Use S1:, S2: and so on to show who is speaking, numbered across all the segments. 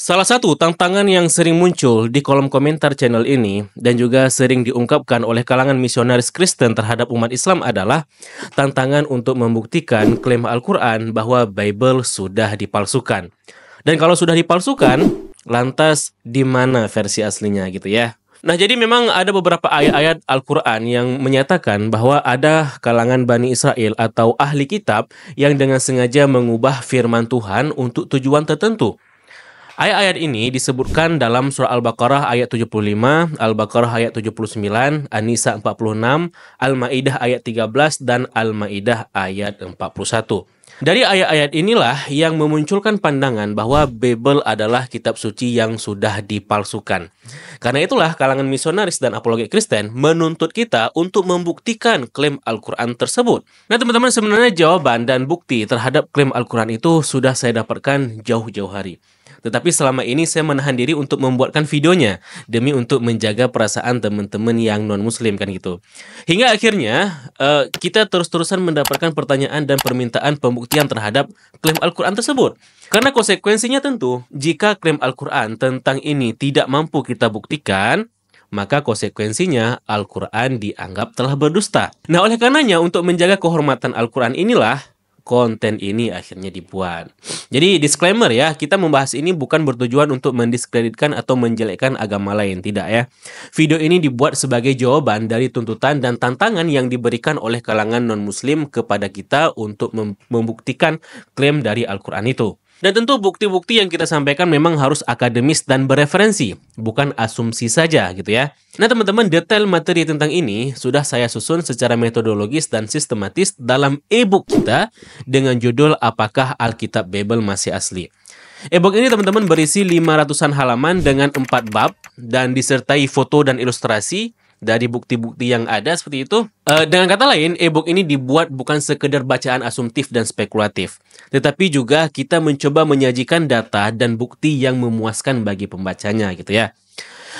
S1: Salah satu tantangan yang sering muncul di kolom komentar channel ini dan juga sering diungkapkan oleh kalangan misionaris Kristen terhadap umat Islam adalah tantangan untuk membuktikan klaim Al-Quran bahwa Bible sudah dipalsukan. Dan kalau sudah dipalsukan, lantas di mana versi aslinya gitu ya? Nah, jadi memang ada beberapa ayat-ayat Al-Quran yang menyatakan bahwa ada kalangan Bani Israel atau ahli kitab yang dengan sengaja mengubah firman Tuhan untuk tujuan tertentu. Ayat-ayat ini disebutkan dalam surah Al-Baqarah ayat 75, Al-Baqarah ayat 79, An-Nisa 46, Al-Maidah ayat 13 dan Al-Maidah ayat 41. Dari ayat-ayat inilah yang memunculkan pandangan bahwa Bebel adalah kitab suci yang sudah dipalsukan. Karena itulah kalangan misionaris dan apologi Kristen menuntut kita untuk membuktikan klaim Al-Quran tersebut. Nah teman-teman sebenarnya jawaban dan bukti terhadap klaim Al-Quran itu sudah saya dapatkan jauh-jauh hari. Tetapi selama ini saya menahan diri untuk membuatkan videonya demi untuk menjaga perasaan teman-teman yang non-muslim kan gitu. Hingga akhirnya uh, kita terus-terusan mendapatkan pertanyaan dan permintaan pembuktian terhadap klaim Al-Qur'an tersebut. Karena konsekuensinya tentu jika klaim Al-Qur'an tentang ini tidak mampu kita buktikan, maka konsekuensinya Al-Quran dianggap telah berdusta. Nah, oleh karenanya, untuk menjaga kehormatan Al-Quran inilah konten ini akhirnya dibuat. Jadi disclaimer ya, kita membahas ini bukan bertujuan untuk mendiskreditkan atau menjelekkan agama lain, tidak ya. Video ini dibuat sebagai jawaban dari tuntutan dan tantangan yang diberikan oleh kalangan non-muslim kepada kita untuk membuktikan klaim dari Al-Qur'an itu. Dan tentu bukti-bukti yang kita sampaikan memang harus akademis dan bereferensi, bukan asumsi saja gitu ya. Nah teman-teman, detail materi tentang ini sudah saya susun secara metodologis dan sistematis dalam e-book kita dengan judul Apakah Alkitab Bible Masih Asli? E-book ini teman-teman berisi 500-an halaman dengan 4 bab dan disertai foto dan ilustrasi dari bukti-bukti yang ada seperti itu. Uh, dengan kata lain, e-book ini dibuat bukan sekedar bacaan asumtif dan spekulatif, tetapi juga kita mencoba menyajikan data dan bukti yang memuaskan bagi pembacanya gitu ya.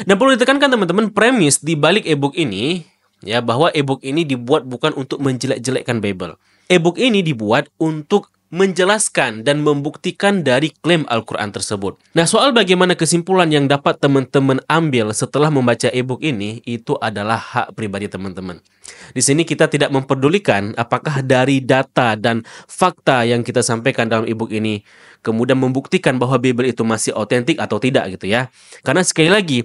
S1: Dan perlu ditekankan teman-teman, premis di balik e-book ini ya bahwa e-book ini dibuat bukan untuk menjelek-jelekkan Bible. E-book ini dibuat untuk menjelaskan dan membuktikan dari klaim Al-Quran tersebut. Nah, soal bagaimana kesimpulan yang dapat teman-teman ambil setelah membaca e-book ini, itu adalah hak pribadi teman-teman. Di sini kita tidak memperdulikan apakah dari data dan fakta yang kita sampaikan dalam e-book ini kemudian membuktikan bahwa Bible itu masih otentik atau tidak gitu ya. Karena sekali lagi,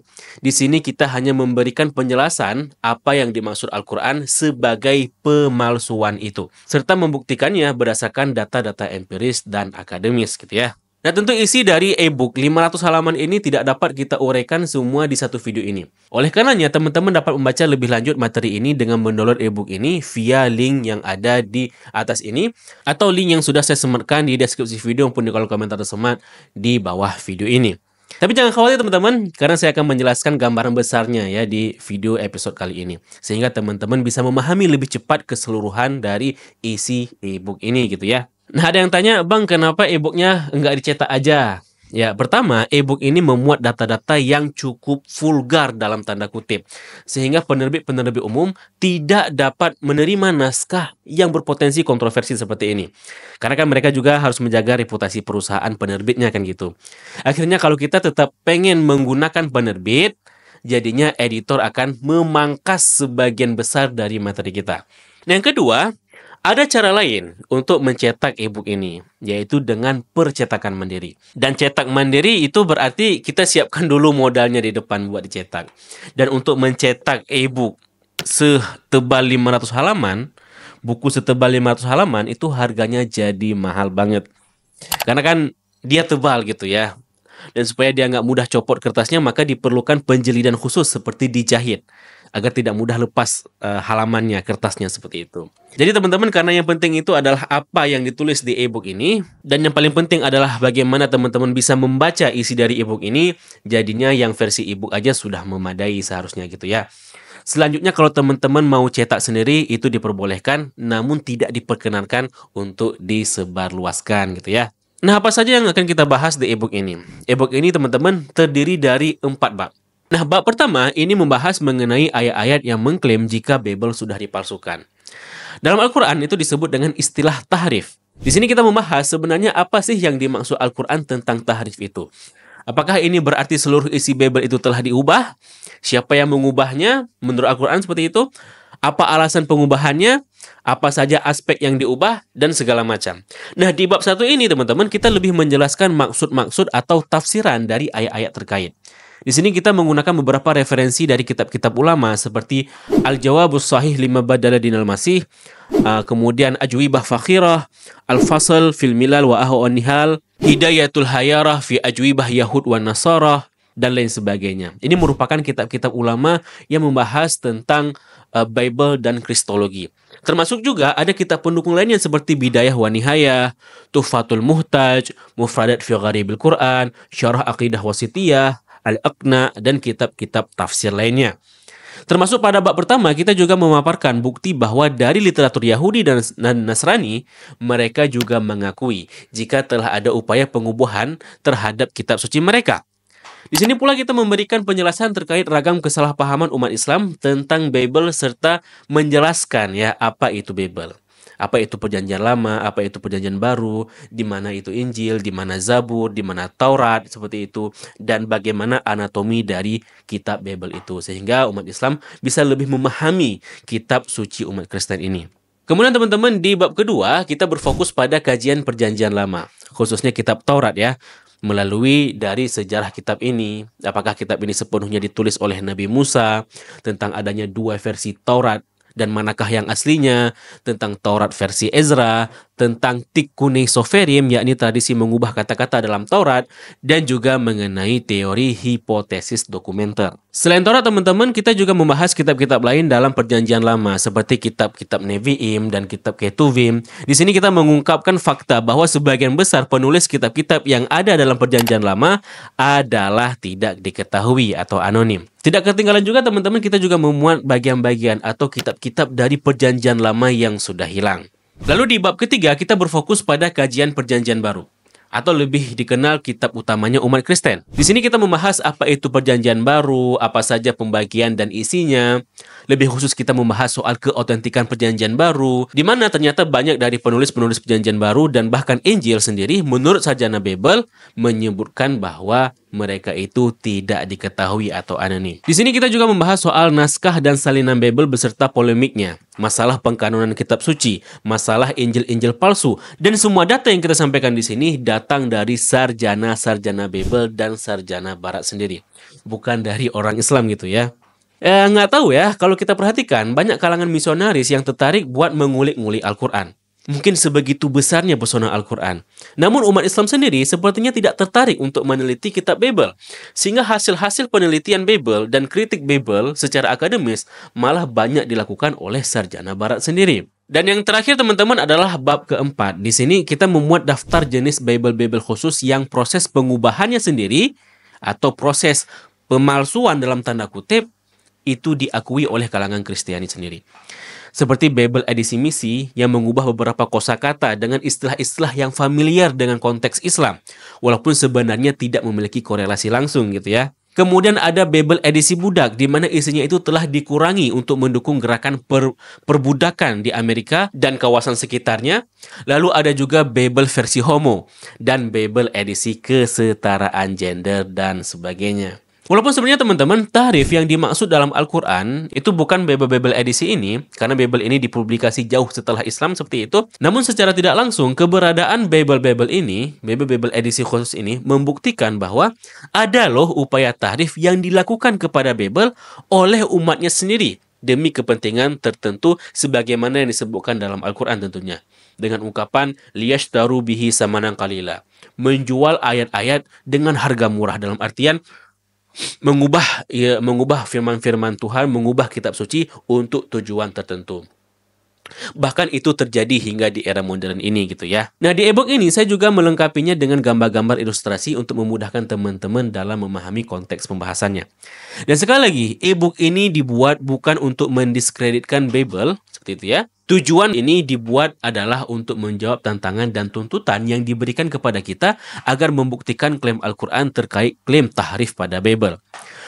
S1: di sini kita hanya memberikan penjelasan apa yang dimaksud Al-Quran sebagai pemalsuan itu. Serta membuktikannya berdasarkan data-data data empiris dan akademis gitu ya. Nah tentu isi dari e-book 500 halaman ini tidak dapat kita uraikan semua di satu video ini. Oleh karenanya teman-teman dapat membaca lebih lanjut materi ini dengan mendownload e-book ini via link yang ada di atas ini atau link yang sudah saya sematkan di deskripsi video maupun di kolom komentar tersemat di bawah video ini. Tapi jangan khawatir teman-teman, karena saya akan menjelaskan gambaran besarnya ya di video episode kali ini. Sehingga teman-teman bisa memahami lebih cepat keseluruhan dari isi e-book ini gitu ya. Nah ada yang tanya, Bang kenapa e-booknya nggak dicetak aja? Ya, pertama, e-book ini memuat data-data yang cukup vulgar dalam tanda kutip, sehingga penerbit-penerbit umum tidak dapat menerima naskah yang berpotensi kontroversi seperti ini. Karena kan mereka juga harus menjaga reputasi perusahaan penerbitnya kan gitu. Akhirnya kalau kita tetap pengen menggunakan penerbit, jadinya editor akan memangkas sebagian besar dari materi kita. Nah, yang kedua, ada cara lain untuk mencetak e-book ini, yaitu dengan percetakan mandiri. Dan cetak mandiri itu berarti kita siapkan dulu modalnya di depan buat dicetak. Dan untuk mencetak e-book setebal 500 halaman, buku setebal 500 halaman itu harganya jadi mahal banget. Karena kan dia tebal gitu ya. Dan supaya dia nggak mudah copot kertasnya, maka diperlukan penjelidan khusus seperti dijahit agar tidak mudah lepas uh, halamannya, kertasnya seperti itu. Jadi teman-teman karena yang penting itu adalah apa yang ditulis di e-book ini dan yang paling penting adalah bagaimana teman-teman bisa membaca isi dari e-book ini. Jadinya yang versi e-book aja sudah memadai seharusnya gitu ya. Selanjutnya kalau teman-teman mau cetak sendiri itu diperbolehkan namun tidak diperkenankan untuk disebarluaskan gitu ya. Nah, apa saja yang akan kita bahas di e-book ini? E-book ini teman-teman terdiri dari 4 bab. Nah, bab pertama ini membahas mengenai ayat-ayat yang mengklaim jika Babel sudah dipalsukan. Dalam Al-Quran itu disebut dengan istilah tahrif. Di sini kita membahas sebenarnya apa sih yang dimaksud Al-Quran tentang tahrif itu. Apakah ini berarti seluruh isi Babel itu telah diubah? Siapa yang mengubahnya? Menurut Al-Quran seperti itu. Apa alasan pengubahannya? Apa saja aspek yang diubah? Dan segala macam. Nah, di bab satu ini teman-teman kita lebih menjelaskan maksud-maksud atau tafsiran dari ayat-ayat terkait. Di sini kita menggunakan beberapa referensi dari kitab-kitab ulama seperti Al-Jawabus Sahih Lima Badala Dinal Masih, uh, kemudian Ajwibah Fakhirah, Al-Fasl Fil Milal wa Ahu Nihal, Hidayatul Hayarah fi Ajwibah Yahud wa Nasarah, dan lain sebagainya. Ini merupakan kitab-kitab ulama yang membahas tentang uh, Bible dan Kristologi. Termasuk juga ada kitab pendukung lainnya seperti Bidayah wa Nihayah, Tufatul Muhtaj, Mufradat fi Gharibil Quran, Syarah Aqidah Wasitiyah, Al-Aqna, dan kitab-kitab tafsir lainnya. Termasuk pada bab pertama kita juga memaparkan bukti bahwa dari literatur Yahudi dan Nasrani mereka juga mengakui jika telah ada upaya pengubuhan terhadap kitab suci mereka. Di sini pula kita memberikan penjelasan terkait ragam kesalahpahaman umat Islam tentang Bible serta menjelaskan ya apa itu Bible. Apa itu perjanjian lama, apa itu perjanjian baru, di mana itu Injil, di mana Zabur, di mana Taurat seperti itu dan bagaimana anatomi dari kitab Bible itu sehingga umat Islam bisa lebih memahami kitab suci umat Kristen ini. Kemudian teman-teman di bab kedua kita berfokus pada kajian perjanjian lama, khususnya kitab Taurat ya melalui dari sejarah kitab ini. Apakah kitab ini sepenuhnya ditulis oleh Nabi Musa tentang adanya dua versi Taurat dan manakah yang aslinya, tentang Taurat versi Ezra, tentang tikkuni soferim yakni tradisi mengubah kata-kata dalam Taurat dan juga mengenai teori hipotesis dokumenter. Selain Taurat teman-teman kita juga membahas kitab-kitab lain dalam perjanjian lama seperti kitab-kitab Nevi'im dan kitab Ketuvim. Di sini kita mengungkapkan fakta bahwa sebagian besar penulis kitab-kitab yang ada dalam perjanjian lama adalah tidak diketahui atau anonim. Tidak ketinggalan juga teman-teman kita juga memuat bagian-bagian atau kitab-kitab dari perjanjian lama yang sudah hilang. Lalu di bab ketiga kita berfokus pada kajian perjanjian baru atau lebih dikenal kitab utamanya umat Kristen. Di sini kita membahas apa itu perjanjian baru, apa saja pembagian dan isinya. Lebih khusus kita membahas soal keautentikan perjanjian baru, di mana ternyata banyak dari penulis-penulis perjanjian baru dan bahkan Injil sendiri menurut sajana Bebel menyebutkan bahwa mereka itu tidak diketahui atau anonim. Di sini kita juga membahas soal naskah dan salinan Bebel beserta polemiknya masalah pengkanonan kitab suci, masalah injil-injil palsu, dan semua data yang kita sampaikan di sini datang dari sarjana-sarjana bebel dan sarjana Barat sendiri, bukan dari orang Islam gitu ya. Eh, nggak tahu ya, kalau kita perhatikan banyak kalangan misionaris yang tertarik buat mengulik-ngulik Al-Quran mungkin sebegitu besarnya pesona Al-Quran. Namun umat Islam sendiri sepertinya tidak tertarik untuk meneliti kitab Babel, sehingga hasil-hasil penelitian Babel dan kritik Babel secara akademis malah banyak dilakukan oleh sarjana barat sendiri. Dan yang terakhir teman-teman adalah bab keempat. Di sini kita memuat daftar jenis Bible-Bible khusus yang proses pengubahannya sendiri atau proses pemalsuan dalam tanda kutip itu diakui oleh kalangan Kristiani sendiri seperti Babel edisi misi yang mengubah beberapa kosakata dengan istilah-istilah yang familiar dengan konteks Islam, walaupun sebenarnya tidak memiliki korelasi langsung gitu ya. Kemudian ada Babel edisi budak, di mana isinya itu telah dikurangi untuk mendukung gerakan per, perbudakan di Amerika dan kawasan sekitarnya. Lalu ada juga Babel versi homo dan Babel edisi kesetaraan gender dan sebagainya. Walaupun sebenarnya teman-teman, tarif yang dimaksud dalam Al-Quran itu bukan Bible-Bible edisi ini, karena Bible ini dipublikasi jauh setelah Islam seperti itu. Namun secara tidak langsung, keberadaan Bible-Bible ini, Bible-Bible edisi khusus ini, membuktikan bahwa ada loh upaya tarif yang dilakukan kepada Bible oleh umatnya sendiri demi kepentingan tertentu sebagaimana yang disebutkan dalam Al-Quran tentunya. Dengan ungkapan, liyashtaru bihi samanang kalila. Menjual ayat-ayat dengan harga murah dalam artian mengubah ya mengubah firman-firman Tuhan, mengubah kitab suci untuk tujuan tertentu. Bahkan itu terjadi hingga di era modern ini gitu ya. Nah di ebook ini saya juga melengkapinya dengan gambar-gambar ilustrasi untuk memudahkan teman-teman dalam memahami konteks pembahasannya. Dan sekali lagi, ebook ini dibuat bukan untuk mendiskreditkan Babel, seperti itu ya. Tujuan ini dibuat adalah untuk menjawab tantangan dan tuntutan yang diberikan kepada kita agar membuktikan klaim Al-Quran terkait klaim tahrif pada Babel.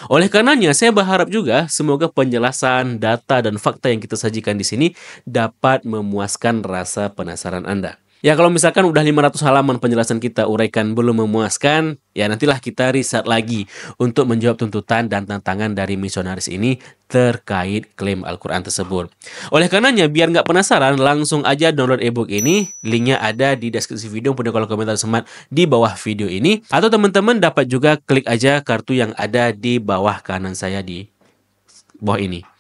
S1: Oleh karenanya, saya berharap juga semoga penjelasan, data, dan fakta yang kita sajikan di sini dapat memuaskan rasa penasaran Anda. Ya kalau misalkan udah 500 halaman penjelasan kita uraikan belum memuaskan, ya nantilah kita riset lagi untuk menjawab tuntutan dan tantangan dari misionaris ini terkait klaim Al-Quran tersebut. Oleh karenanya, biar nggak penasaran, langsung aja download e-book ini. Linknya ada di deskripsi video punya kolom komentar semat di bawah video ini. Atau teman-teman dapat juga klik aja kartu yang ada di bawah kanan saya di bawah ini.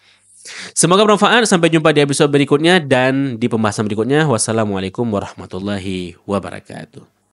S1: Semoga bermanfaat. Sampai jumpa di episode berikutnya dan di pembahasan berikutnya. Wassalamualaikum warahmatullahi wabarakatuh.